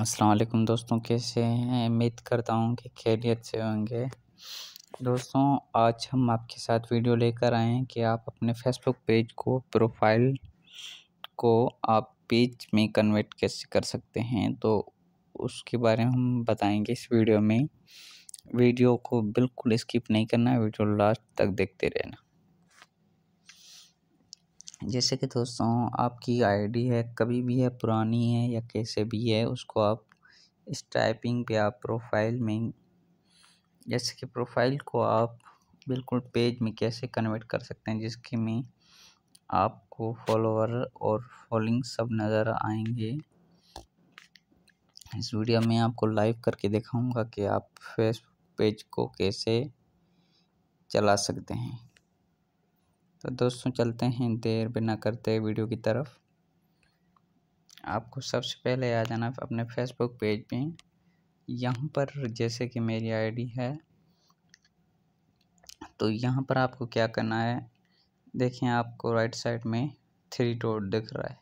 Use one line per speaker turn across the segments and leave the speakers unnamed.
अस्सलाम वालेकुम दोस्तों कैसे हैं उम्मीद करता हूँ कि खैरियत से होंगे दोस्तों आज हम आपके साथ वीडियो लेकर आए हैं कि आप अपने फेसबुक पेज को प्रोफाइल को आप पेज में कन्वर्ट कैसे कर सकते हैं तो उसके बारे में हम बताएंगे इस वीडियो में वीडियो को बिल्कुल स्किप नहीं करना वीडियो लास्ट तक देखते रहना जैसे कि दोस्तों आपकी आईडी है कभी भी है पुरानी है या कैसे भी है उसको आप इस टाइपिंग पे आप प्रोफाइल में जैसे कि प्रोफाइल को आप बिल्कुल पेज में कैसे कन्वर्ट कर सकते हैं जिसके में आपको फॉलोअर और फॉलोइंग सब नज़र आएंगे इस वीडियो में आपको लाइव करके दिखाऊंगा कि आप फेसबुक पेज को कैसे चला सकते हैं तो दोस्तों चलते हैं देर बिना करते वीडियो की तरफ आपको सबसे पहले आ जाना अपने फेसबुक पेज पे यहाँ पर जैसे कि मेरी आईडी है तो यहाँ पर आपको क्या करना है देखें आपको राइट साइड में थ्री डॉट दिख रहा है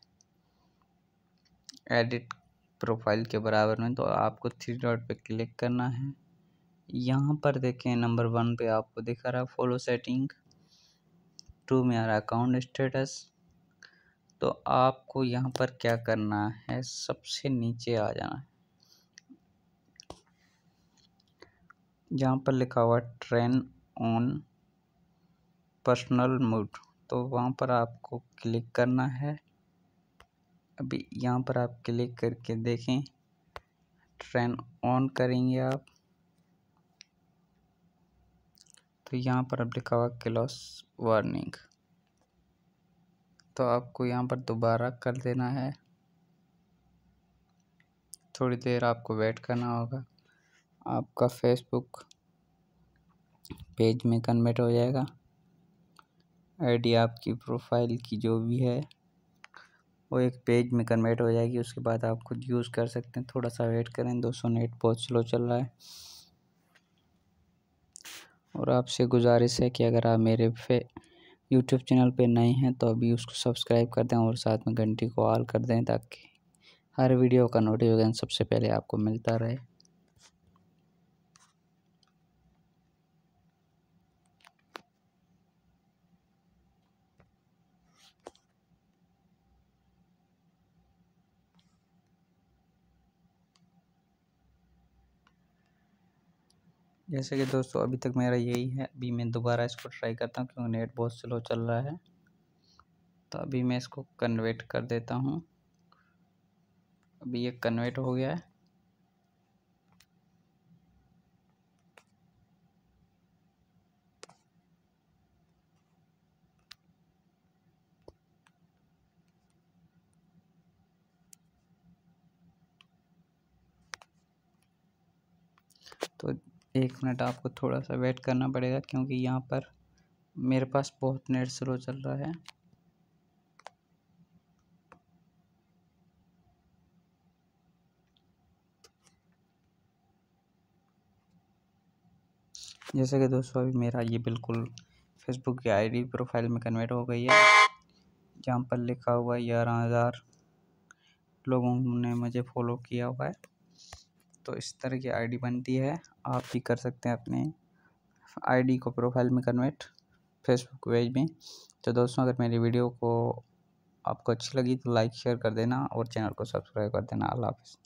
एडिट प्रोफाइल के बराबर में तो आपको थ्री डॉट पे क्लिक करना है यहाँ पर देखें नंबर वन पे आपको दिखा रहा है फॉलो सेटिंग टू में आ रहा अकाउंट स्टेटस तो आपको यहाँ पर क्या करना है सबसे नीचे आ जाना है जहाँ पर लिखा हुआ ट्रेन ऑन पर्सनल मूड तो वहाँ पर आपको क्लिक करना है अभी यहाँ पर आप क्लिक करके देखें ट्रेन ऑन करेंगे आप तो यहाँ पर अब लिखा हुआ क्लॉस वार्निंग तो आपको यहाँ पर दोबारा कर देना है थोड़ी देर आपको वेट करना होगा आपका फेसबुक पेज में कन्वर्ट हो जाएगा आईडी आपकी प्रोफाइल की जो भी है वो एक पेज में कन्वर्ट हो जाएगी उसके बाद आप खुद यूज़ कर सकते हैं थोड़ा सा वेट करें दो सौ नेट बहुत स्लो चल रहा है और आपसे गुजारिश है कि अगर आप मेरे पे यूट्यूब चैनल पे नए हैं तो अभी उसको सब्सक्राइब कर दें और साथ में घंटी को ऑल कर दें ताकि हर वीडियो का नोटिफिकेशन सबसे पहले आपको मिलता रहे जैसे कि दोस्तों अभी तक मेरा यही है अभी मैं दोबारा इसको ट्राई करता हूँ क्योंकि नेट बहुत स्लो चल रहा है तो अभी मैं इसको कन्वर्ट कर देता हूँ अभी ये कन्वर्ट हो गया है तो एक मिनट आपको थोड़ा सा वेट करना पड़ेगा क्योंकि यहाँ पर मेरे पास बहुत नेट स्लो चल रहा है जैसे कि दोस्तों अभी मेरा ये बिल्कुल फेसबुक की आईडी प्रोफाइल में कन्वर्ट हो गई है जहाँ पर लिखा हुआ है ग्यारह हज़ार लोगों ने मुझे फॉलो किया हुआ है तो इस तरह की आईडी बनती है आप भी कर सकते हैं अपने आईडी को प्रोफाइल में कन्वर्ट फेसबुक पेज में तो दोस्तों अगर मेरी वीडियो को आपको अच्छी लगी तो लाइक शेयर कर देना और चैनल को सब्सक्राइब कर देना अल्लाह हाफिज़